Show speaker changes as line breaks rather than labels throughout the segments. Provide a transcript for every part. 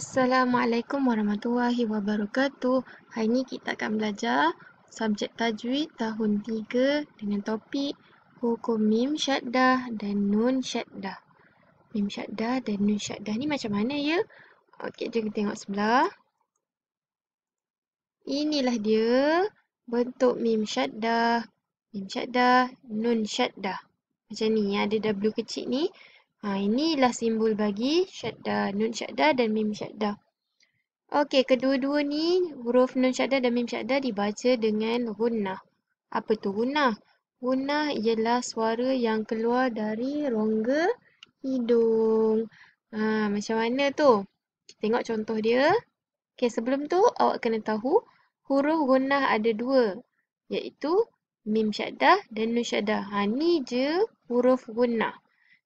Assalamualaikum warahmatullahi wabarakatuh. Hari ini kita akan belajar subjek tajwid tahun 3 dengan topik hukum mim syaddah dan nun syaddah. Mim syaddah dan nun syaddah ni macam mana ya? Okey, jom kita tengok sebelah. Inilah dia bentuk mim syaddah. Mim syaddah, nun syaddah. Macam ni, ya? ada W kecil ni. Ha, inilah simbol bagi syadda, nun syadda dan mim syadda. Okey, kedua-dua ni huruf nun syadda dan mim syadda dibaca dengan gunnah. Apa tu gunnah? Gunnah ialah suara yang keluar dari rongga hidung. Ha, macam mana tu? Kita tengok contoh dia. Okey, sebelum tu awak kena tahu huruf gunnah ada dua. Iaitu mim syadda dan nun syadda. Ha, ni je huruf gunnah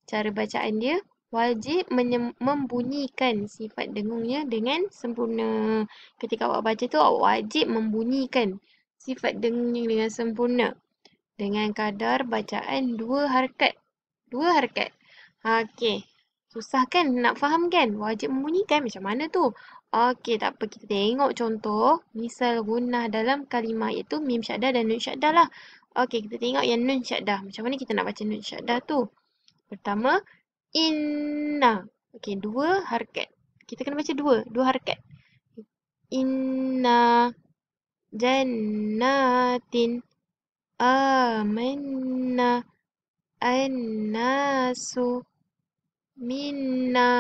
cara bacaan dia wajib membunyikan sifat dengungnya dengan sempurna. Ketika awak baca tu awak wajib membunyikan sifat dengungnya dengan sempurna dengan kadar bacaan dua harkat, Dua harkat. Okey. Susah kan nak faham kan? Wajib membunyikan macam mana tu? Okey, tak apa. Kita tengok contoh. Misal guna dalam kalimah iaitu mim syadah dan nun syadah lah. Okey, kita tengok yang nun syadah. Macam mana kita nak baca nun syadah tu? Pertama, inna. Okey, dua harkat. Kita kena baca dua. Dua harkat. Inna jannatin amanna annasu minna.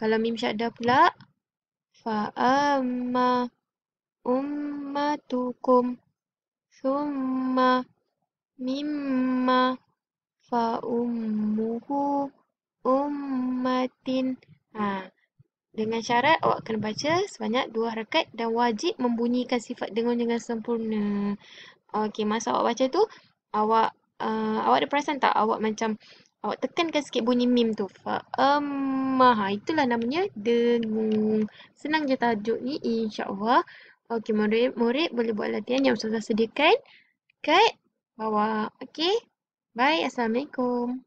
Kalau mim syadda pula, fa'amma ummatukum summa mimma fa ummuhu ummatin ha dengan syarat awak kena baca sebanyak dua harakat dan wajib membunyikan sifat dengung dengan sempurna okey masa awak baca tu awak uh, awak ada perasan tak awak macam awak tekankan sikit bunyi mim tu fa amma ha itulah namanya dengung senang je tajuk ni insyaallah okey murid murid boleh buat latihan yang ustazah sediakan kat bawah okey Bye, Assalamualaikum.